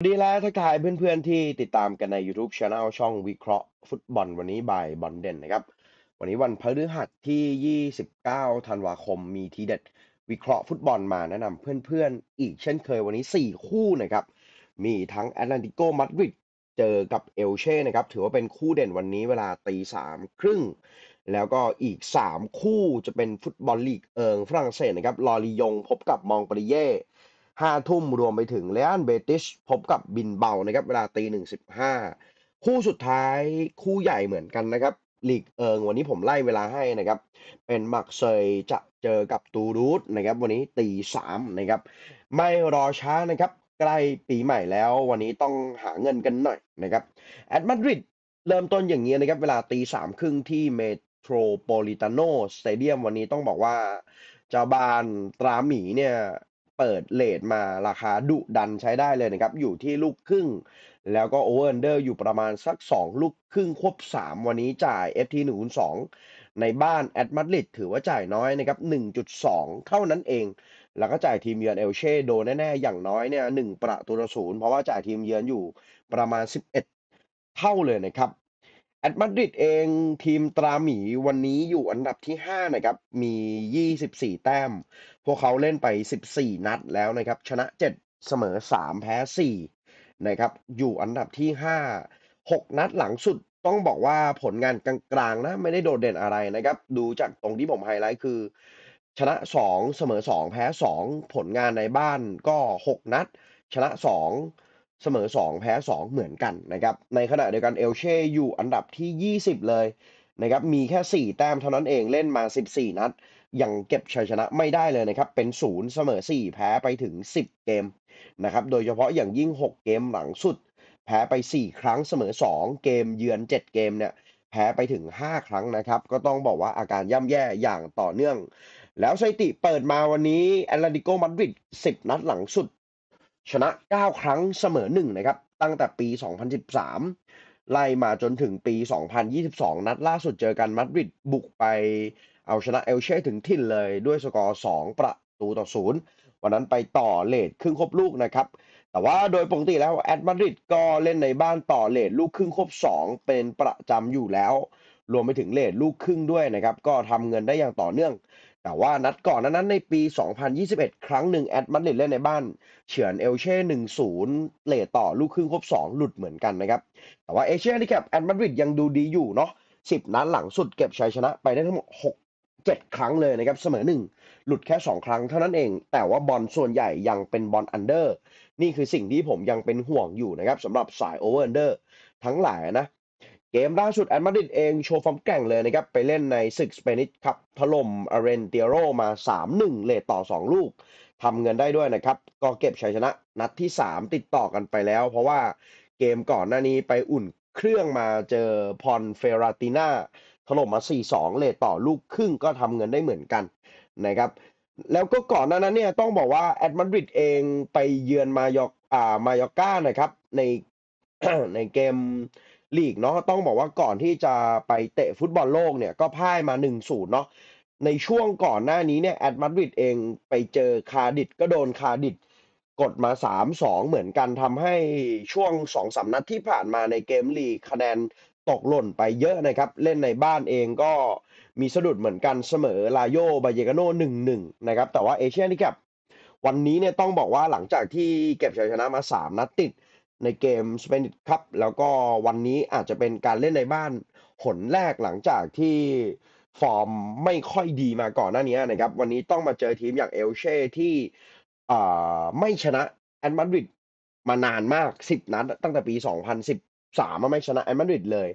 ดีแล้วทักทายเพื่อนๆที่ติดตามกันใน YouTube c h anel ช่องวิเคราะห์ฟุตบอลวันนี้บ่ายบอลเด่นนะครับวันนี้วันพฤหัสที่ 29 ธันวาคมมีทีเด็ดวิเคราะห์ฟุตบอลมาแนะนำเพื่อนๆอีกเช่นเคยวันนี้ 4 คู่นะครับมีทั้งแอตเลติโกมาดริดเจอกับเอลเช่นะครับถือว่าเป็นคู่เด่นวันนี้เวลาตีสามครึ่ง แล้วก็อีก 3 คู่จะเป็นฟุตบอลลีกเอิงฝรั่งเศสนะครับลอรียงพบกับมองปริเย่ห้าทุ่มรวมไปถึงเลอันเบติช พบกับบินเบานะครับเวลาตีหนึ่งสิบห้าคู่สุดท้ายคู่ใหญ่เหมือนกันนะครับหลีกเอิงวันนี้ผมไล่เวลาให้นะครับเป็นมักเซยจะเจอกับตูรูสนะครับวันนี้ตีสามนะครับไม่รอช้านะครับใกล้ปีใหม่แล้ว วันนี้ต้องหาเงินกันหน่อยนะครับแอตมาดริดเริ่มต้นอย่างนี้นะครับเวลาตีสามครึ่งที่เมโทรโปลิตาโนสเตเดียมวันนี้ต้องบอกว่าเจ้าบ้านตราหมีเนี่ยเปิดเลทมาราคาดุดันใช้ได้เลยนะครับ อยู่ที่ลูกครึ่ง แล้วก็โอเวอร์เดอร์อยู่ประมาณสัก 2 ลูกครึ่งควบ 3 วันนี้จ่าย FT 1 2ในบ้านแอดมาดริดถือว่าจ่ายน้อยนะครับ1.2 เท่านั้นเอง แล้วก็จ่ายทีมเยือนเอลเช่โดนแน่ ๆ อย่างน้อยเนี่ยหประตูต่อศูนย์เพราะว่าจ่ายทีมเยือนอยู่ประมาณ 11 เท่าเลยนะครับแอตมาดริดเองทีมตราหมีวันนี้อยู่อันดับที่5นะครับมี 24 แต้ม พวกเขาเล่นไป 14 นัดแล้วนะครับชนะ 7 เสมอ 3 แพ้4นะครับอยู่อันดับที่ 5 6 นัดหลังสุดต้องบอกว่าผลงานกลางๆนะไม่ได้โดดเด่นอะไรนะครับดูจากตรงที่ผมไฮไลท์คือ ชนะ 2 เสมอ 2 แพ้ 2 ผลงานในบ้านก็ 6 นัด ชนะ 2เสมอ 2 แพ้ 2 เหมือนกันนะครับในขณะเดียวกันเอลเช่อยู่อันดับที่ 20 เลยนะครับมีแค่ 4 แต้มเท่านั้นเองเล่นมา 14 นัด ยังเก็บชัยชนะไม่ได้เลยนะครับ เป็น 0 เสมอ 4 แพ้ไปถึง 10 เกมนะครับโดยเฉพาะอย่างยิ่ง 6 เกมหลังสุด แพ้ไป 4 ครั้งเสมอ 2 เกมเยือน 7 เกมเนี่ยแพ้ไปถึง 5 ครั้งนะครับ ก็ต้องบอกว่าอาการย่ำแย่อย่างต่อเนื่อง แล้วสถิติเปิดมาวันนี้แอตเลติโกมาดริด10 นัดหลังสุดชนะ 9 ครั้งเสมอ1นะครับ ตั้งแต่ปี 2013 ไล่มาจนถึงปี 2022 นัดล่าสุดเจอกันมาดริดบุกไปเอาชนะเอลเช่ถึงทิ้นเลยด้วยสกอร์ 2 ประตูต่อศูนย์วันนั้นไปต่อเลทครึ่งครบลูกนะครับ แต่ว่าโดยปกติแล้วแอดมาดริดก็เล่นในบ้านต่อเลทลูกครึ่งครบ 2 เป็นประจำอยู่แล้ว รวมไปถึงเลทลูกครึ่งด้วยนะครับ ก็ทำเงินได้อย่างต่อเนื่องแต่ว่านัดก่อนนั้นในปี 2021 ครั้งหนึ่งแอดมาดริดเล่นในบ้าน เฉือนเอลเช่ 1-0 เลต่อลูกครึ่งครบ 2 หลุดเหมือนกันนะครับ แต่ว่าเอเชียนี่แคปแอดมาดริดยังดูดีอยู่เนาะ10 นัดหลังสุดเก็บชัยชนะไปได้ทั้งหมด6 7 ครั้งเลยนะครับ เสมอ 1 หลุดแค่ 2 ครั้งเท่านั้นเอง แต่ว่าบอลส่วนใหญ่ยังเป็นบอลอันเดอร์นี่คือสิ่งที่ผมยังเป็นห่วงอยู่นะครับสำหรับสายโอเวอร์อันเดอร์ทั้งหลายนะเกมล่าสุดแอตมาดริดเองโชว์ฟอร์มแก่งเลยนะครับ ไปเล่นในศึกสเปนิชครับถล่มอารเรนเตียโรมา 3-1เลทต่อ 2 ลูก ทำเงินได้ด้วยนะครับ ก็เก็บชัยชนะนัดที่ 3 ติดต่อกันไปแล้ว เพราะว่าเกมก่อนหน้านี้ไปอุ่นเครื่องมาเจอพอนเฟราติน่าถล่มมา 4-2เลทต่อลูกครึ่งก็ทำเงินได้เหมือนกันนะครับ แล้วก็ก่อนหน้านั้นเนี่ย ต้องบอกว่าแอตมาดริดเองไปเยือนมายอกอ่ามายอกานะครับ ในในเกมลีกเนาะต้องบอกว่าก่อนที่จะไปเตะฟุตบอลโลกเนี่ยก็พ่ายมา1นูนย์เนาะในช่วงก่อนหน้านี้เนี่ยแอตมาดริดเองไปเจอคาดิดก็โดนคาดิดกดมา 3-2 เหมือนกันทำให้ช่วง 2-3 นัดที่ผ่านมาในเกมลีก คะแนนตกหล่นไปเยอะนะครับ เล่นในบ้านเองก็มีสะดุดเหมือนกันเสมอ ลาโยบาเยกาโน่หนึ่งหนึ่งนะครับแต่ว่าเอเชียนี่ครับวันนี้เนี่ยต้องบอกว่าหลังจากที่เก็บชัยชนะมา 3นัดติดในเกมสเปนิตครับแล้วก็วันนี้อาจจะเป็นการเล่นในบ้าน หนแรกหลังจากที่ฟอร์มไม่ค่อยดีมาก่อนหน้านี้นะครับ วันนี้ต้องมาเจอทีมอย่างเอลเช่ที่ไม่ชนะแอนมาดริดมานานมาก 10 นัดตั้งแต่ปี 2013มาไม่ชนะแอนมาดริดเลย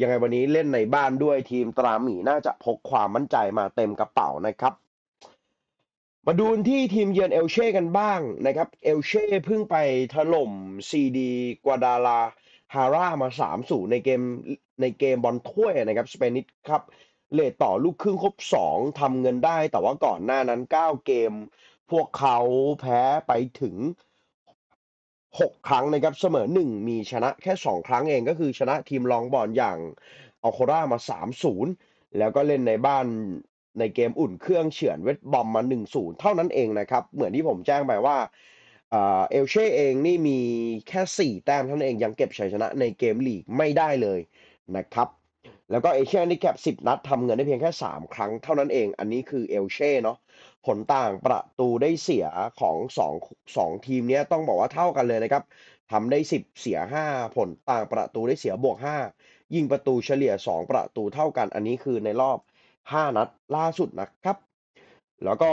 ยังไงวันนี้เล่นในบ้านด้วยทีมตราหมีน่าจะพกความมั่นใจมาเต็มกระเป๋านะครับมาดูที่ทีมเยือนเอลเช่กันบ้างนะครับ เอลเช่เพิ่งไปถล่ม ซีดีกวาดาลาฮาร่ามา 3 0 ในเกมในเกมบอลถ้วยนะครับสเปนิชครับ เลทต่อลูกครึ่งครบ 2ทำเงินได้แต่ว่าก่อนหน้านั้น 9 เกมพวกเขาแพ้ไปถึง 6 ครั้งนะครับเสมอ 1 มีชนะแค่ 2 ครั้งเองก็คือชนะทีมรองบอลอย่างอัลโครามา 3 0 แล้วก็เล่นในบ้านในเกมอุ่นเครื่องเฉือนเวทบอมมา 1-0 เท่านั้นเองนะครับเหมือนที่ผมแจ้งไปว่าเอลเช่เองนี่มีแค่ 4 แต้มเท่านั้นเองยังเก็บชัยชนะในเกมลีกไม่ได้เลยนะครับแล้วก็เอเชียนี่แคป10นัดทำเงินได้เพียงแค่3ครั้งเท่านั้นเอง อันนี้คือเอลเช่เนาะผลต่างประตูได้เสียของ2 2ทีมนี้ต้องบอกว่าเท่ากันเลยนะครับทำได้10เสีย5 ผลต่างประตูได้เสียบวก 5 ยิงประตูเฉลี่ย 2 ประตูเท่ากันอันนี้คือในรอบห้านัดล่าสุดนะครับ แล้วก็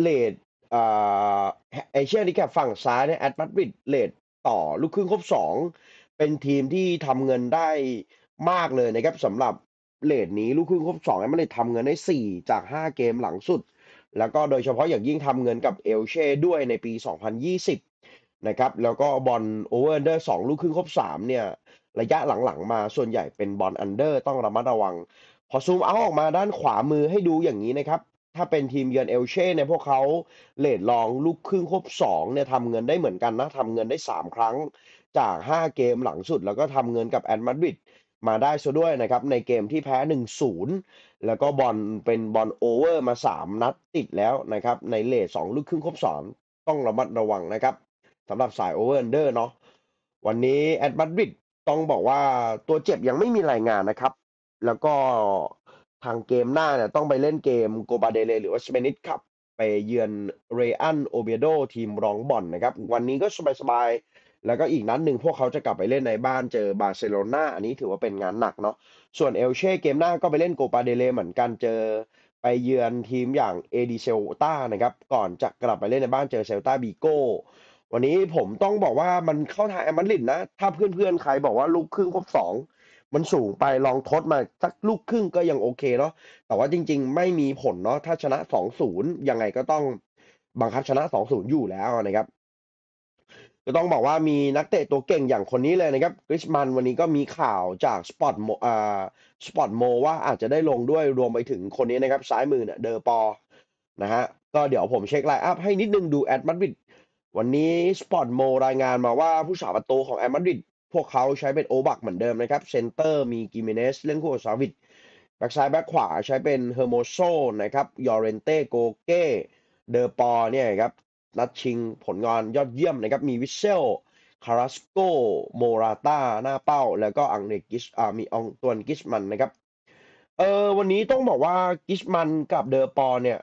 เลดเอเชียนี่แคบฝั่งซ้ายเนี่ยแอตมาดริดเลดต่อลูกครึ่งครบสองเป็นทีมที่ทำเงินได้มากเลยนะครับสำหรับเลดนี้ลูกครึ่งครบสองแอตมาดริดทำเงินได้สี่จากห้าเกมหลังสุด แล้วก็โดยเฉพาะอย่างยิ่งทำเงินกับเอลเช่ด้วยในปี 2020นะครับแล้วก็บอลโอเวอร์เดอร์สองลูกครึ่งครบสามเนี่ยระยะหลังๆ มาส่วนใหญ่เป็นบอลอันเดอร์ต้องระมัดระวังพอซูมเอาออกมาด้านขวามือให้ดูอย่างนี้นะครับ ถ้าเป็นทีมเยือนเอลเช่เนี่ยพวกเขาเลดลองลูกครึ่งครบ2เนี่ยทำเงินได้เหมือนกันนะทำเงินได้ 3 ครั้งจาก 5เกมหลังสุดแล้วก็ทำเงินกับแอนมาดริดมาได้ซะด้วยนะครับในเกมที่แพ้ 1-0 แล้วก็บอลเป็นบอลโอเวอร์มา 3 นัดติดแล้วนะครับในเลด2ลูกครึ่งครบ 2 ต้องระมัดระวังนะครับสำหรับสายโอเวอร์เดอร์เนาะวันนี้แอดมาดริดต้องบอกว่าตัวเจ็บยังไม่มีรายงานนะครับแล้วก็ทางเกมหน้าเนี่ยต้องไปเล่นเกมโกบาเดเลหรือว่าชเปนิสครับไปเยือนเรอันโอเบโดทีมรองบอลนะครับวันนี้ก็สบายๆแล้วก็อีกนัดหนึ่งพวกเขาจะกลับไปเล่นในบ้านเจอบาร์เซโลนาอันนี้ถือว่าเป็นงานหนักเนาะส่วนเอลเช่เกมหน้าก็ไปเล่นโกปาเดเลเหมือนกันเจอไปเยือนทีมอย่างเอดิเซลตานะครับก่อนจะกลับไปเล่นในบ้านเจอเซลตาบีโกวันนี้ผมต้องบอกว่ามันเข้าทางแอมมาริดนะถ้าเพื่อนๆใครบอกว่าลูกครึ่งครบสองมันสูงไปลองทดมาสักลูกครึ่งก็ยังโอเคเนาะแต่ว่าจริงๆไม่มีผลเนาะถ้าชนะสองศูนย์ยังไงก็ต้องบังคับชนะสองศูนย์อยู่แล้วนะครับ ก็ต้องบอกว่ามีนักเตะตัวเก่งอย่างคนนี้เลยนะครับกริชมันวันนี้ก็มีข่าวจากสปอตโมสปอตโมว่าอาจจะได้ลงด้วยรวมไปถึงคนนี้นะครับ ซ้ายมือเนี่ยเดอปอนะฮะก็เดี๋ยวผมเช็คไลน์อัพให้นิดนึงดูแอดมัดบิดวันนี้สปอตโมรายงานมาว่าผู้สาประตูของแอดมัดริดพวกเขาใช้เป็นโอบักเหมือนเดิมนะครับ เซนเตอร์มีกิเมเนสเล่นคู่กับซาวิดแบ็กซ้ายแบ็กขวาใช้เป็นเฮอร์โมโซนะครับยอเรนเต้โกเก้เดอปอเนี่ยครับนัดชิงผลงานยอดเยี่ยมนะครับมีวิเซล คาราสโกโมราต้า หน้าเป้า แล้วก็อังเนกิสมีองตวนกิสมันนะครับเออวันนี้ต้องบอกว่ากิสมันกับเดอปอเนี่ย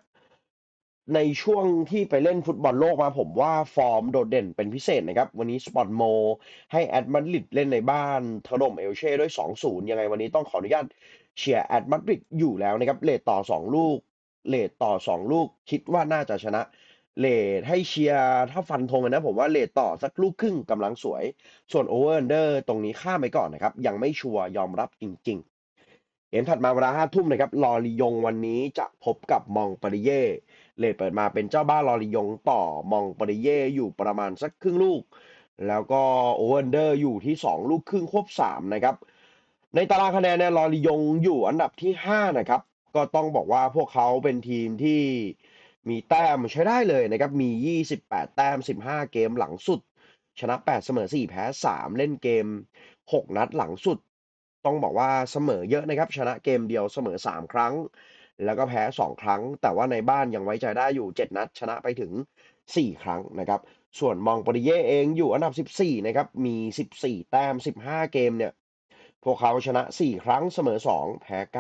ในช่วงที่ไปเล่นฟุตบอลโลกมาผมว่าฟอร์มโดดเด่นเป็นพิเศษนะครับ วันนี้ สปอตโมให้แอดมาริดเล่นในบ้านเทถล่มเอลเช่ด้วย 2-0 ยังไงวันนี้ต้องขออนุญาต เชียร์แอดมาริดอยู่แล้วนะครับเลทต่อ 2 ลูกเลทต่อ 2 ลูกคิดว่าน่าจะชนะเลทให้เชียร์ถ้าฟันธงนะผมว่าเลทต่อสักลูกครึ่งกำลังสวยส่วนโอเวอร์เดอร์ตรงนี้ข้ามไปก่อนนะครับยังไม่ชัวร์ยอมรับจริงๆเกมถัดมาเวลาห้าทุ่มนะครับ ลอรียงวันนี้จะพบกับมองปริเย่ เลดเปิดมาเป็นเจ้าบ้านลอรียงต่อมองปริเย่อยู่ประมาณสักครึ่งลูก แล้วก็โอเวอร์เดอร์อยู่ที่ 2 ลูกครึ่งควบ3นะครับ ในตารางคะแนนเนี่ยลอรียงอยู่อันดับที่5นะครับ ก็ต้องบอกว่าพวกเขาเป็นทีมที่มีแต้มใช้ได้เลยนะครับ มี 28 แต้ม 15 เกมหลังสุด ชนะ8เสมอ4แพ้ 3 เล่นเกม 6 นัดหลังสุดต้องบอกว่าเสมอเยอะนะครับชนะเกมเดียวเสมอ 3 ครั้ง แล้วก็แพ้ 2 ครั้ง แต่ว่าในบ้านยังไว้ใจได้อยู่ 7 นัดชนะไปถึง 4 ครั้งนะครับส่วนมองปริเย่เองอยู่อันดับ 14นะครับมี 14 แต้ม 15 เกมเนี่ยพวกเขาชนะ 4 ครั้งเสมอ 2แพ้9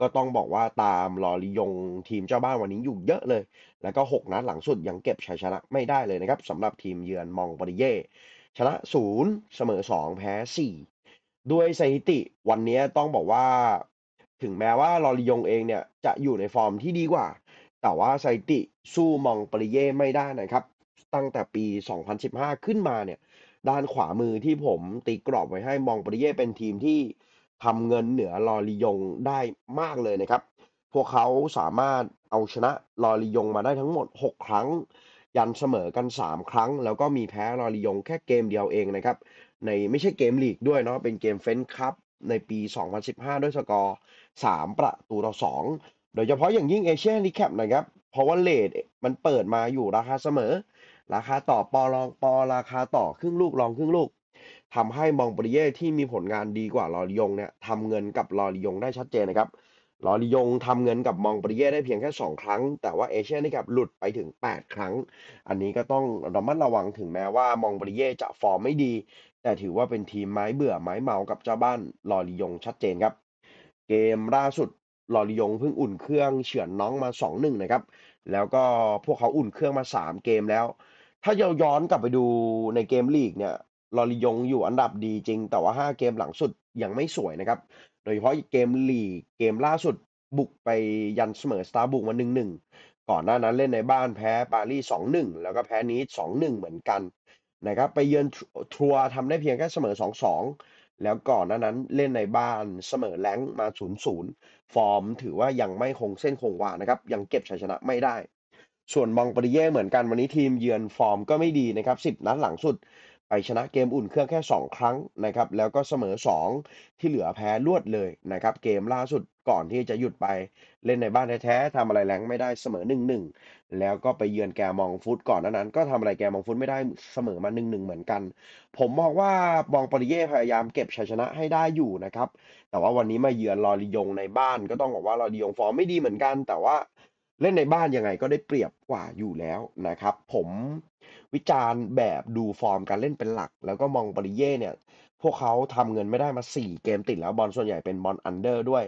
ก็ต้องบอกว่าตามลอริยงทีมเจ้าบ้านวันนี้อยู่เยอะเลย แล้วก็ 6 นัดหลังสุดยังเก็บชัยชนะไม่ได้เลยนะครับสำหรับทีมเยือนมองปริเย่ชนะ0เสมอ2 แพ้4ด้วยสถิติวันนี้ต้องบอกว่าถึงแม้ว่าลอริยงเองเนี่ยจะอยู่ในฟอร์มที่ดีกว่า แต่ว่าสถิติสู้มองปริเย่ไม่ได้นะครับ ตั้งแต่ปี 2015 ขึ้นมาเนี่ย ด้านขวามือที่ผมตีกรอบไว้ให้มองปริเย่เป็นทีมที่ทำเงินเหนือลอริยงได้มากเลยนะครับ พวกเขาสามารถเอาชนะลอริยงมาได้ทั้งหมด 6 ครั้งยันเสมอกัน 3 ครั้งแล้วก็มีแพ้ลอริยงแค่เกมเดียวเองนะครับในไม่ใช่เกมลีกด้วยเนาะเป็นเกมเฟ้นคัพในปี 2015 ด้วยสกอร์ 3 ประตูต่อ 2 โดยเฉพาะอย่างยิ่งเอเชียรีแคปนะครับเพราะว่าเลทมันเปิดมาอยู่ราคาเสมอ ราคาต่อปอลอง ปอราคาต่อครึ่งลูกรองครึ่งลูกทำให้มองปริเย่ที่มีผลงานดีกว่าลอริยงเนี่ยทำเงินกับลอริยงได้ชัดเจนนะครับลอริยงทำเงินกับมองปริเย่ได้เพียงแค่2ครั้งแต่ว่าเอเชียนี่คับหลุดไปถึง8 ครั้ง อันนี้ก็ต้องระมัดระวังถึงแม้ว่ามองปริเย่จะฟอร์มไม่ดีแต่ถือว่าเป็นทีมไม้เบื่อไม้เมากับเจ้าบ้านลอริยงชัดเจนครับ เกมล่าสุดลอริยงเพิ่งอุ่นเครื่องเฉือนน้องมา2-1นะครับแล้วก็พวกเขาอุ่นเครื่องมา 3 เกมแล้ว ถ้าเราย้อนกลับไปดูในเกมลีกเนี่ยลอริยงอยู่อันดับดีจริง แต่ว่า 5 เกมหลังสุดยังไม่สวยนะครับ โดยเฉพาะเกมลีกเกมล่าสุดบุกไปยันเสมอสตาร์บุกมา1-1ก่อนหน้านั้นเล่นในบ้านแพ้ปารีส2-1แล้วก็แพ้นีส2-1เหมือนกันนะครับไปเยือนทัวร์ทำได้เพียงแค่เสมอ 2-2 แล้วก่อนหน้านั้นเล่นในบ้านเสมอแล้งมา0-0ฟอร์มถือว่ายังไม่คงเส้นคงวานะครับยังเก็บชัยชนะไม่ได้ ส่วนมองปริเย่เหมือนกัน วันนี้ทีมเยือนฟอร์มก็ไม่ดีนะครับ10 นัดหลังสุด ไปชนะเกมอุ่นเครื่องแค่ 2 ครั้งนะครับแล้วก็เสมอ 2 ที่เหลือแพ้รวดเลยนะครับเกมล่าสุดก่อนที่จะหยุดไปเล่นในบ้านแท้ๆทำอะไรแรงไม่ได้เสมอหนึ่งหนึ่งแล้วก็ไปเยือนแกมองฟุตก่อนนั้น ก็ทำอะไรแกมองฟุตไม่ได้เสมอมาหนึ่งหนึ่งเหมือนกัน ผมมองว่าบองปริเย่พยายามเก็บชัยชนะให้ได้อยู่นะครับ แต่ว่าวันนี้มาเยือนลอริยงในบ้าน ก็ต้องบอกว่าลอริยงฟอร์มไม่ดีเหมือนกัน แต่ว่าเล่นในบ้านยังไงก็ได้เปรียบกว่าอยู่แล้วนะครับ ผมวิจารณ์แบบดูฟอร์มการเล่นเป็นหลัก แล้วก็มองปริเย่เนี่ย พวกเขาทำเงินไม่ได้มา 4 เกมติดแล้ว บอลส่วนใหญ่เป็นบอลอันเดอร์ด้วย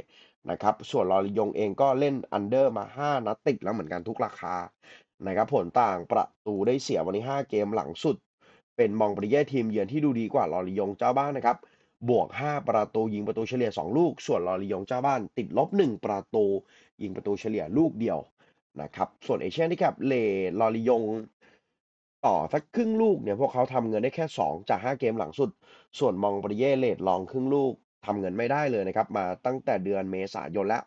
นะครับส่วนลอริยงเองก็เล่นอันเดอร์มา 5 นัดติดแล้วเหมือนกันทุกราคานะครับผลต่างประตูได้เสียวันนี้ 5 เกมหลังสุด เป็นมองปริเย่ทีมเยือนที่ดูดีกว่า ลอริยงเจ้าบ้านนะครับบวก 5 ประตูยิงประตูเฉลี่ย 2 ลูกส่วนลอริยงเจ้าบ้าน ติดลบ 1 ประตูยิงประตูเฉลี่ยลูกเดียวนะครับส่วนเอเชียนที่ครับเลลอริยงต่อสักครึ่งลูกเนี่ยพวกเขาทำเงินได้แค่2จาก5 เกมหลังสุด ส่วนมองปริเย่เลดลองครึ่งลูกทำเงินไม่ได้เลยนะครับ มาตั้งแต่เดือนเมษายนแล้ว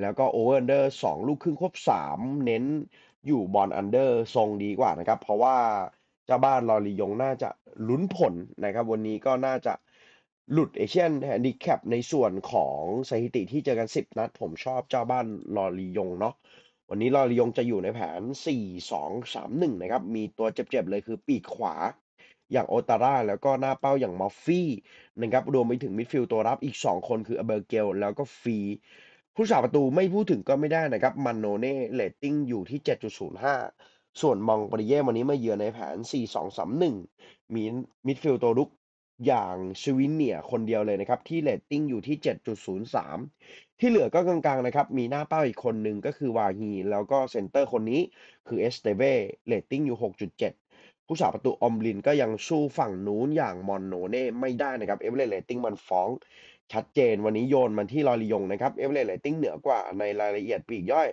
แล้วก็โอเวอร์อันเดอร์สองลูกครึ่งครบสามเน้นอยู่บอลอันเดอร์ทรงดีกว่านะครับ เพราะว่าเจ้าบ้านลอรียงน่าจะลุ้นผลนะครับ วันนี้ก็น่าจะหลุดเอเชียนแฮนดิแคปในส่วนของสถิติที่เจอกัน 10 นัด ผมชอบเจ้าบ้านลอรียงเนาะวันนี้ลอรียงจะอยู่ในแผน 4 2 3 1 นะครับ มีตัวเจ็บๆเลยคือปีกขวาอย่างโอตาร่าแล้วก็หน้าเป้าอย่างมอฟฟี่นะครับ รวมไปถึงมิดฟิลด์ตัวรับอีก 2 คนคืออเบอร์เกลแล้วก็ฟีผู้สาประตูไม่พูดถึงก็ไม่ได้นะครับ มันโนเน่เลตติ้งอยู่ที่ 7.05 ส่วนมองปริเย่วันนี้มาเยือนในแผน4-2-3-1 มีมิดฟิลด์ตัวรุกอย่างชวินเนียคนเดียวเลยนะครับ ที่เลตติ้งอยู่ที่ 7.03 ที่เหลือก็กลางๆนะครับมีหน้าเป้าอีกคนหนึ่งก็คือวาฮีแล้วก็เซนเตอร์คนนี้ คือเอสเตเบ้เลตติ้งอยู่6.7ผู้สาประตูอมลินก็ยังสู้ฝั่งนู้นอย่างมอนโนเน่ไม่ได้นะครับเอเวอเรตเลตติ้งมันฟ้องชัดเจน วันนี้โยนมันที่ลอริยงนะครับเอเวอเรตเลตติ้งเหนือกว่าในรายละเอียดปีกย่อย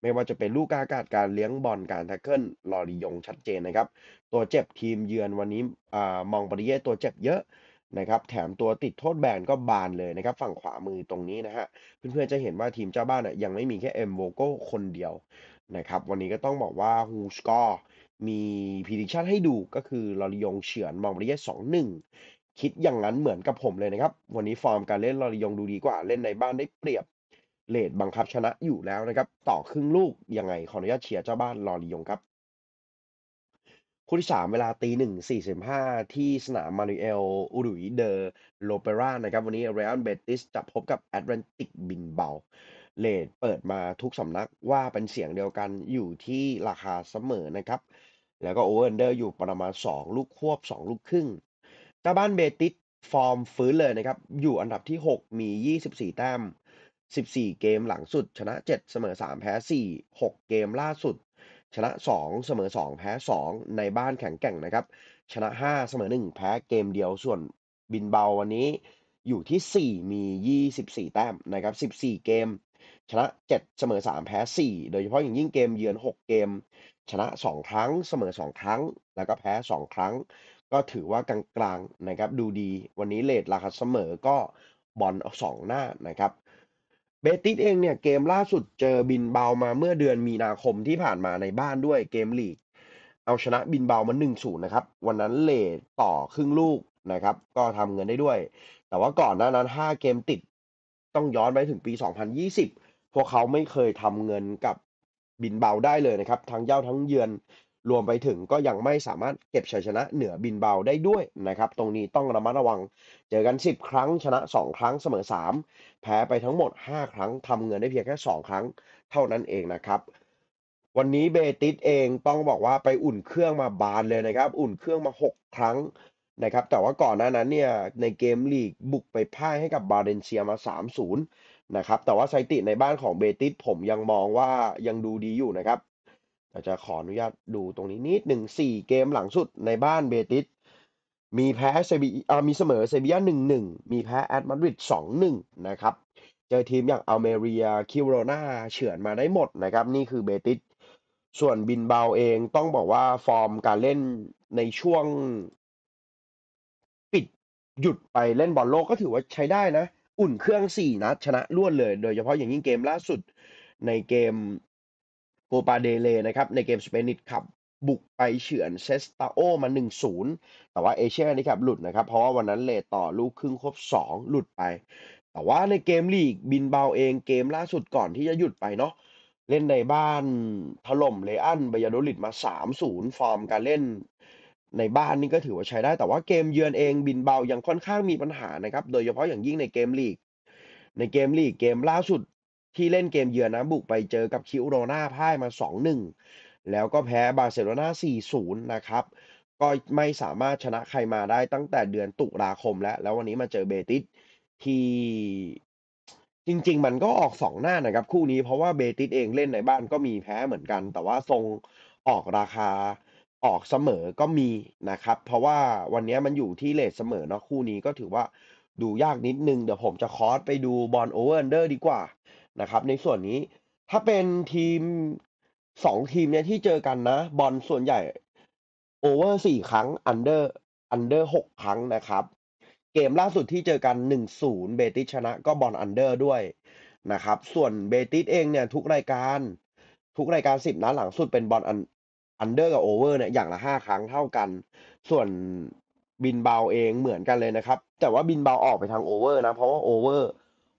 ไม่ว่าจะเป็นลูกอากาศการเลี้ยงบอลการแท็กเกิลลอริยงชัดเจนนะครับตัวเจ็บทีมเยือนวันนี้อ่ามองปริเย่ตัวเจ็บเยอะนะครับแถมตัวติดโทษแบนก็บานเลยนะครับฝั่งขวามือตรงนี้นะฮะเพื่อนๆจะเห็นว่าทีมเจ้าบ้านยังไม่มีแค่เอ็มโวโก้คนเดียวนะครับวันนี้ก็ต้องบอกว่าฮูสกอร์มีพิ e ิชั t ให้ดูก็คือลอริยงเฉือนมองระย่สองหนึ่งคิดอย่างนั้นเหมือนกับผมเลยนะครับ วันนี้ฟอร์มการเล่นลอริยงดูดีกว่า เล่นในบ้านได้เปรียบเลดบังคับชนะอยู่แล้วนะครับ ต่อครึ่งลูก ยังไงขออนุญาตเชียร์เจ้าบ้านลอริยงครับคู่ที่สามเวลาตีหนึ่งสี่สิบห้าที่สนามมานูเอลอุรุยเดอโลเปรานะครับวันนี้เรอัลเบติสจะพบกับแอตแลนติกบินเบาเลดเปิดมาทุกสำนักว่าเป็นเสียงเดียวกันอยู่ที่ราคาเสมอนะครับแล้วก็โอเวอร์เดอร์อยู่ประมาณ 2 ลูกควบ 2 ลูก ครึ่งตาบ้านเบติสฟอร์มฟื้นเลยนะครับ อยู่อันดับที่ 6 มี 24 แต้ม 14 เกมหลังสุด ชนะ7เสมอ3 แพ้ 4 6 เกมล่าสุด ชนะ2เสมอ2 แพ้ 2 ในบ้านแข็งแกร่งนะครับ ชนะ 5เสมอ1 แพ้เกมเดียว ส่วนบินเบาวันนี้อยู่ที่ 4 มี 24 แต้มนะครับ 14 เกม ชนะ7เสมอ3แพ้ 4 โดยเฉพาะอย่างยิ่งเกมเยือน 6 เกมชนะ2ครั้งเสมอ2ครั้งแล้วก็แพ้2ครั้ง ก็ถือว่ากลางๆนะครับดูดีวันนี้เลทราคาเสมอก็บอลสองหน้านะครับ เบติสเองเนี่ยเกมล่าสุดเจอบินเบามาเมื่อเดือนมีนาคมที่ผ่านมาในบ้านด้วยเกมลีกเอาชนะบินเบามา1นูนนะครับวันนั้นเลทต่อครึ่งลูกนะครับ ก็ทำเงินได้ด้วย แต่ว่าก่อนหน้านั้น 5 เกมติดต้องย้อนไปถึงปี 2020 พวกเขาไม่เคยทำเงินกับบินเบาได้เลยนะครับทั้งเย้าทั้งเยือนรวมไปถึงก็ยังไม่สามารถเก็บชัยชนะเหนือบินเบาได้ด้วยนะครับตรงนี้ต้องระมัดระวังเจอกัน 10 ครั้งชนะ 2ครั้งเสมอ3แพ้ไปทั้งหมด 5 ครั้งทำเงินได้เพียงแค่ 2 ครั้งเท่านั้นเองนะครับวันนี้เบติสเองต้องบอกว่าไปอุ่นเครื่องมาบานเลยนะครับ อุ่นเครื่องมา 6 ครั้งนะครับแต่ว่าก่อนหน้านั้นเนี่ยในเกมลีกบุกไปพ่ายให้กับบาเลนเซียมา3-0นะครับแต่ว่าไซติในบ้านของเบติสผมยังมองว่ายังดูดีอยู่นะครับอาจจะขออนุญาตดูตรงนี้นิดหนึ่งสี่เกมหลังสุดในบ้านเบติสมีแพ้เซบีอ่ามีเสมอเซบียาหนึ่งหนึ่งมีแพ้แอตมาดริดสองหนึ่งนะครับเจอทีมอย่างอัลเมเรียคิวโรนาเฉือนมาได้หมดนะครับ นี่คือเบติสส่วนบินเบาเองต้องบอกว่าฟอร์มการเล่นในช่วงปิดหยุดไปเล่นบอลโลกก็ถือว่าใช้ได้นะอุ่นเครื่องสี่นัดชนะรวดเลย โดยเฉพาะอย่างยิ่งเกมล่าสุดในเกมโกปาเดเลนะครับ ในเกมสเปนิตขับบุกไปเฉือนเซสตาโอมา 1-0 แต่ว่าเอเชียนี่ครับ หลุดนะครับ เพราะว่าวันนั้นเลต่อลูกครึ่งครบ 2 หลุดไป แต่ว่าในเกมลีกบินเบาเองเกมล่าสุดก่อนที่จะหยุดไปเนาะเล่นในบ้านถล่มเลอันบยาโดลิดมา 3-0ฟอร์มการเล่นในบ้านนี่ก็ถือว่าใช้ได้แต่ว่าเกมเยือนเองบินเบายังค่อนข้างมีปัญหานะครับ โดยเฉพาะอย่างยิ่งในเกมลีก ในเกมลีก เกมล่าสุด ที่เล่นเกมเยือนนะบุกไปเจอกับคิวโรนาพ่ายมา 2-1 แล้วก็แพ้บาร์เซโลนา4-0นะครับก็ไม่สามารถชนะใครมาได้ตั้งแต่เดือนตุลาคมแล้ว แล้ววันนี้มาเจอเบติสที่จริง ๆ มันก็ออกสองหน้านะครับ คู่นี้เพราะว่าเบติสเองเล่นในบ้านก็มีแพ้เหมือนกัน แต่ว่าทรงออกราคาออกเสมอก็มีนะครับ เพราะว่าวันนี้มันอยู่ที่เลทเสมอเนาะคู่นี้ก็ถือว่าดูยากนิดนึงเดี๋ยวผมจะคอสไปดูบอลโอเวอร์อันเดอร์ดีกว่านะครับในส่วนนี้ถ้าเป็นทีมสองทีมเนี่ยที่เจอกันนะบอลส่วนใหญ่โอเวอร์สี่ครั้งอันเดอร์อันเดอร์หกครั้งนะครับ เกมล่าสุดที่เจอกันหนึ่งศูนย์เบติชนะก็บอลอันเดอร์ด้วยนะครับส่วนเบติสเองเนี่ยทุกรายการทุกรายการสิบนัดหลังสุดเป็นบอลอันอันเดอร์กับโอเวอร์เนี่ยอย่างละห้าครั้งเท่ากัน ส่วนบินเบาเองเหมือนกันเลยนะครับ แต่ว่าบินเบาออกไปทางโอเวอร์นะ เพราะว่าโอเวอร์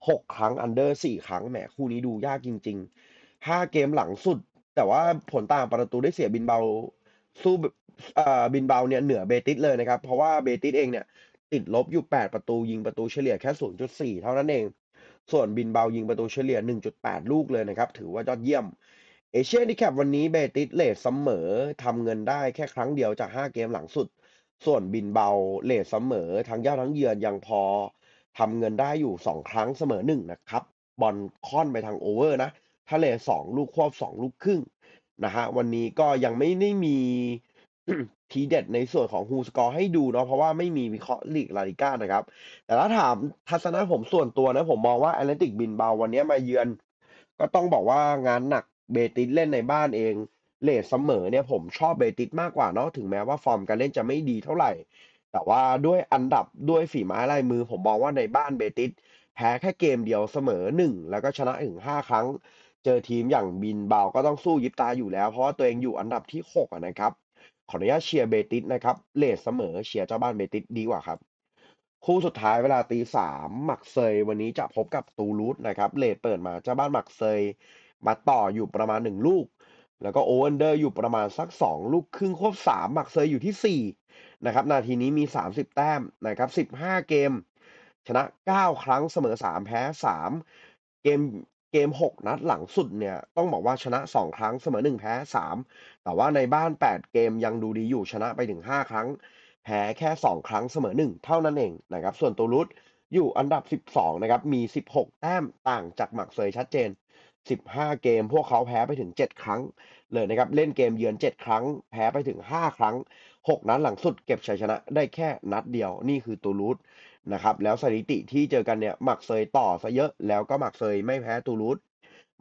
หกครั้งอันเดอร์สี่ครั้ง แหมคู่นี้ดูยากจริงๆห้าเกมหลังสุด แต่ว่าผลต่างประตูได้เสียบินเบาสู้บินเบาเนี่ยเหนือเบติสเลยนะครับ เพราะว่าเบติสเองเนี่ย ติดลบอยู่ 8 ประตูยิงประตูเฉลี่ยแค่0.4เท่านั้นเองส่วนบินเบายิงประตูเฉลี่ย1.8ลูกเลยนะครับถือว่ายอดเยี่ยมเอเชียนดีแคปวันนี้เบติสเลทเสมอทำเงินได้แค่ครั้งเดียวจาก 5 เกมหลังสุด ส่วนบินเบาเลทเสมอ ทั้งเย้าทั้งเยือนยังพอทำเงินได้อยู่ 2 ครั้งเสมอ 1 นะครับบอลค่อนไปทางโอเวอร์นะทะเลสงลูกควบ2 ลูกครึ่งนะฮะวันนี้ก็ยังไม่ได้มีทีเด็ดในส่วนของฮูสกอร์ให้ดูเนาะเพราะว่าไม่มีวิเคราะห์ลีกลาลิก้านะครับแต่ถ้าถามทัศนะผมส่วนตัวนะผมมองว่าแอตเลติกบินเบาวันนี้มาเยือน ก็ต้องบอกว่างานหนักเบติสเล่นในบ้านเองเลทเสมอเนี่ยผมชอบเบติสมากกว่าเนาะถึงแม้ว่าฟอร์มการเล่นจะไม่ดีเท่าไหร่ แต่ว่าด้วยอันดับด้วยฝีไม้ลายมือผมมองว่าในบ้านเบติสแพ้แค่เกมเดียวเสมอหนึ่งแล้วก็ชนะถึงห้าครั้ง เจอทีมอย่างบินเบาก็ต้องสู้ยิบตาอยู่แล้วเพราะว่าตัวเองอยู่อันดับที่หกนะครับ ขออนุญาตเชียร์เบติสนะครับเลทเสมอเชียร์เจ้าบ้านเบติสดีกว่าครับ คู่สุดท้ายเวลาตีสามหมักเซย วันนี้จะพบกับตูรูสนะครับเลทเปิดมาเจ้าบ้านหมักเซยมาต่ออยู่ประมาณ 1 ลูก แล้วก็โอเวอร์เดอร์อยู่ประมาณสัก 2 ลูกครึ่งควบ3 หมักเซยอยู่ที่ 4นะครับ นาทีนี้มี 30 แต้มนะครับ15 เกม ชนะ 9 ครั้งเสมอ 3 แพ้ 3 เกมเกม6นัดหลังสุดเนี่ยต้องบอกว่าชนะ 2 ครั้งเสมอ 1 แพ้ 3 แต่ว่าในบ้าน 8 เกมยังดูดีอยู่ชนะไปถึง5 ครั้ง แพ้แค่ 2 ครั้งเสมอ 1 เท่านั้นเองนะครับส่วนตัวรุดอยู่อันดับ12นะครับมี16 แต้มต่างจากหมักเซยชัดเจนสิบห้าเกม พวกเขาแพ้ไปถึงเจ็ดครั้ง เลยนะครับ เล่นเกมเยือนเจ็ดครั้ง แพ้ไปถึงห้าครั้งหกนัดหลังสุดเก็บชัยชนะได้แค่นัดเดียวนี่คือ ตูลูสนะครับแล้วสถิติที่เจอกันเนี่ยหมักเซยต่อซะเยอะ แล้วก็หมักเซยไม่แพ้ตูลูส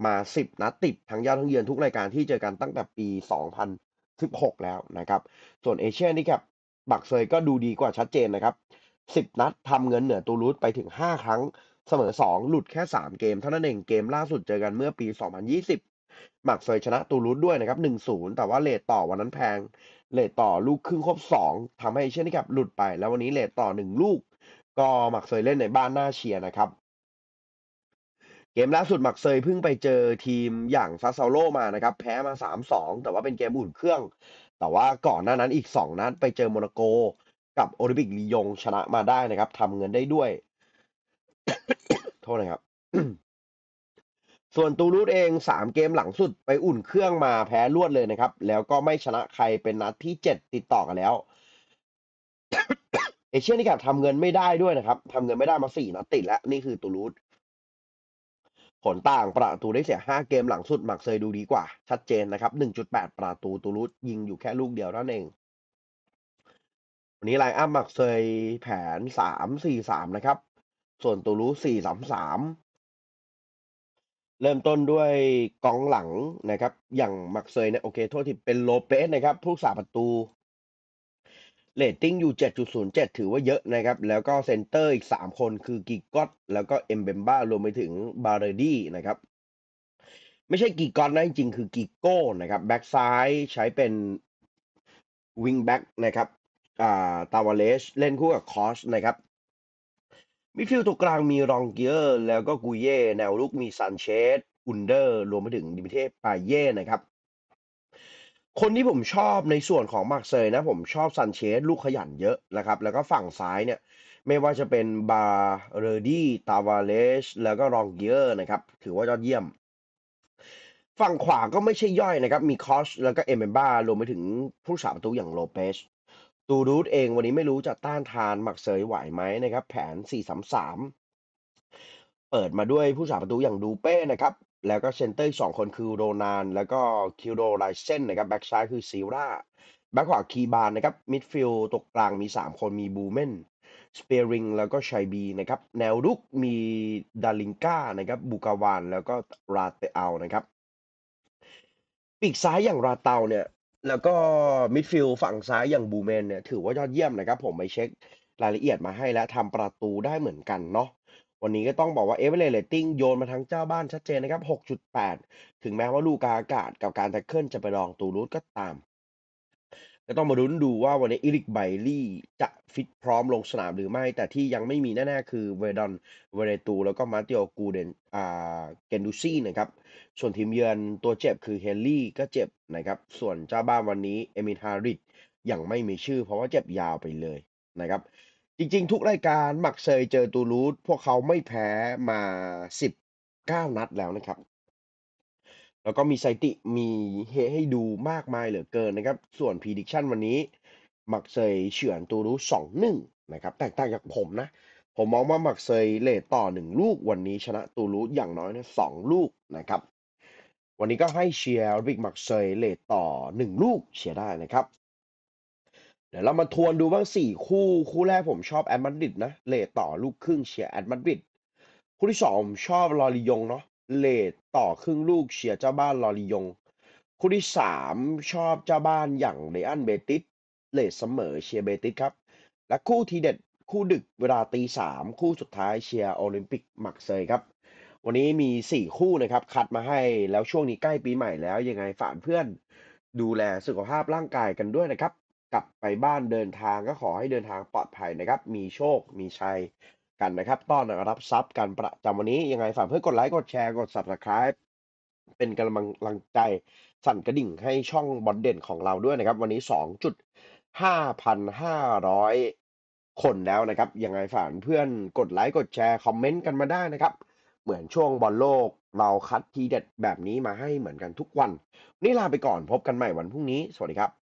มาสิบนัดติดทั้งเย้าทั้งเยือนทุกรายการที่เจอกันตั้งแต่ปีสสองพันิบหกแล้วนะครับส่วนเอเชียนี่ครับหมักเซยก็ดูดีกว่าชัดเจนนะครับสิบนัดทำเงินเหนือตูลูสไปถึงห้าครั้งเสมอ2หลุดแค่ 3 เกมเท่านั้นเอง เกมล่าสุดเจอกันเมื่อปี 2020 หมักเซยชนะตูรุสด้วยนะครับ1-0แต่ว่าเลทต่อวันนั้นแพง เลทต่อลูกครึ่งครบ 2 ทำให้เช่นนี้กับหลุดไป แล้ววันนี้เลทต่อ 1 ลูก ก็หมักเซยเล่นในบ้านหน้าเชียนะครับ เกมล่าสุดหมักเซยเพิ่งไปเจอทีมอย่างซาซาโลมานะครับแพ้มา 3-2 แต่ว่าเป็นเกมอุ่นเครื่อง แต่ว่าก่อนหน้านั้นอีก 2 นัดไปเจอโมนาโก กับโอลิมปิกลียงชนะมาได้นะครับทำเงินได้ด้วยโทษนะครับ ส่วนตูรูดเองสามเกมหลังสุดไปอุ่นเครื่องมาแพ้รวดเลยนะครับ แล้วก็ไม่ชนะใครเป็นนัดที่เจ็ดติดต่อกันแล้ว เอเชียนี่กับทำเงินไม่ได้ด้วยนะครับทำเงินไม่ได้มาสี่นัดติดแล้ว นี่คือตูรูดผลต่างประตูได้เสียห้าเกมหลังสุดหมักเซยดูดีกว่า ชัดเจนนะครับหนึ่งจุดแปดประตูตูรุตยิงอยู่แค่ลูกเดียวนั่นเอง วันนี้ไลน์อัพหมักเซยแผนสสามี่สามนะครับส่วนตัวรู้สี่สามสามเริ่มต้นด้วยกองหลังนะครับ อย่างมักเซยเนี่ยโอเคโทษทีเป็นโลเปสนะครับผู้สาประตูเลตติ้งอยู่ 7.07 ถือว่าเยอะนะครับ แล้วก็เซนเตอร์อีก 3 คนคือกิกอตแล้วก็เอ็มเบมบ้ารวมไปถึงบาร์เรดี้นะครับ ไม่ใช่กิกอตนะจริงๆคือกิโก้ นะครับแบ็กซ้ายใช้เป็นวิงแบ็กนะครับอ่าตาวาเลชเล่นคู่กับคอชนะครับมิดฟิลด์ตัวกลางมีรองเกียร์แล้วก็กูเย่ แนวลุกมีซันเชสอุนเดอร์รวมไปถึงดิมิเทปปาเย่นะครับคนที่ผมชอบในส่วนของมาร์เซยนะ ผมชอบซันเชสลูกขยันเยอะนะครับ แล้วก็ฝั่งซ้ายเนี่ยไม่ว่าจะเป็นบาเรดี้ตาวาเลชแล้วก็รองเกียร์นะครับถือว่ายอดเยี่ยม ฝั่งขวาก็ไม่ใช่ย่อยนะครับ มีคอสแล้วก็เอเมบ้ารวมไปถึงผู้สาประตูอย่างโลเปสตูรูดเองวันนี้ไม่รู้ จะต้านทานหมักเสยไหวไหมนะครับแผน 4-3-3 เปิดมาด้วยผู้สาประตูอย่างดูเป้นะครับแล้วก็เซนเตอร์สองคนคือโรนาน แล้วก็คิโรไลเซนนะครับแบ็กซ้ายคือซีราแบ็กขวาคีบานนะครับมิดฟิลด์ตกกลางมี 3 คนมีบูเมนสเปริงแล้วก็ชัยบีนะครับแนวรุกมีดาลิงก้านะครับบุกาวานแล้วก็ราเตอานะครับปีกซ้ายอย่างราเตาเนี่ยแล้วก็มิดฟิลด์ฝั่งซ้ายอย่างบูเมนเนี่ยถือว่ายอดเยี่ยมนะครับ ผมไปเช็ค รายละเอียดมาให้และทำประตูได้เหมือนกันเนาะวันนี้ก็ต้องบอกว่าเอเวอเรเรตติ้งโยนมาทั้งเจ้าบ้านชัดเจนนะครับ 6.8 ถึงแม้ว่าลูกาอากาศกับการแท็กเกิลจะไปรองตูรูตก็ตามก็ต้องมาลุ้นดูว่าวันนี้อิริกไบลี่จะฟิตพร้อมลงสนามหรือไม่ แต่ที่ยังไม่มีแน่ๆคือเวดอนเวเรตูแล้วก็มาติโอกูเดนอ่าเกนดูซี่นะครับส่วนทีมเยือนตัวเจ็บคือเฮนรี่ก็เจ็บนะครับส่วนเจ้าบ้านวันนี้เอมินฮาริดยังไม่มีชื่อเพราะว่าเจ็บยาวไปเลยนะครับ จริงๆ ทุกรายการหมักเซยเจอตูรูสพวกเขาไม่แพ้มา19นัดแล้วนะครับแล้วก็มีไซติมีเฮให้ดูมากมายเหลือเกินนะครับ ส่วนพ r e d i c t i o n วันนี้หมักเซยเฉือนตูรู้สองหนึ่งนะครับ แตกต่างจากผมนะ ผมมองว่าหมักเซยเลทต่อหนึ่งลูก วันนี้ชนะตูรู้อย่างน้อยนะสองลูกนะครับ วันนี้ก็ให้เชียร์บิกหมักเซยเลทต่อหนึ่งลูกเชียร์ได้นะครับ เดี๋ยวเรามาทวนดูบ้างสี่คู่คู่แรกผมชอบแอดมาดริดนะเลทต่อลูกครึ่งเชียร์แอดมาดริดคู่ที่สองผมชอบลอริยงเนาะเลดต่อครึ่งลูกเชียร์ เจ้าบ้านลอรียง คู่ที่สามชอบเจ้าบ้านอย่างเรอันเบติส เลดเสมอเชียร์เบติสครับและคู่ทีเด็ดคู่ดึกเวลาตีสามคู่สุดท้ายเชียร์โอลิมปิกมักเซยครับวันนี้มีสี่คู่นะครับคัดมาให้แล้วช่วงนี้ใกล้ปีใหม่แล้วยังไงฝากเพื่อน ดูแลสุขภาพร่างกายกันด้วยนะครับ กลับไปบ้านเดินทางก็ขอให้เดินทางปลอดภัยนะครับ มีโชคมีชัยกันนะครับต้อนรับซับกันประจำวันนี้ยังไงฝากเพื่อกดไลค์กดแชร์กด subscribe เป็นกำลังใจสั่นกระดิ่งให้ช่องบอลเด่นของเราด้วยนะครับ วันนี้2,500 คนแล้วนะครับ ยังไงฝากเพื่อนกดไลค์กดแชร์คอมเมนต์กันมาได้นะครับเหมือนช่วงบอลโลกเราคัดทีเด็ดแบบนี้มาให้เหมือนกันทุกวันนี่ลาไปก่อนพบกันใหม่วันพรุ่งนี้สวัสดีครับ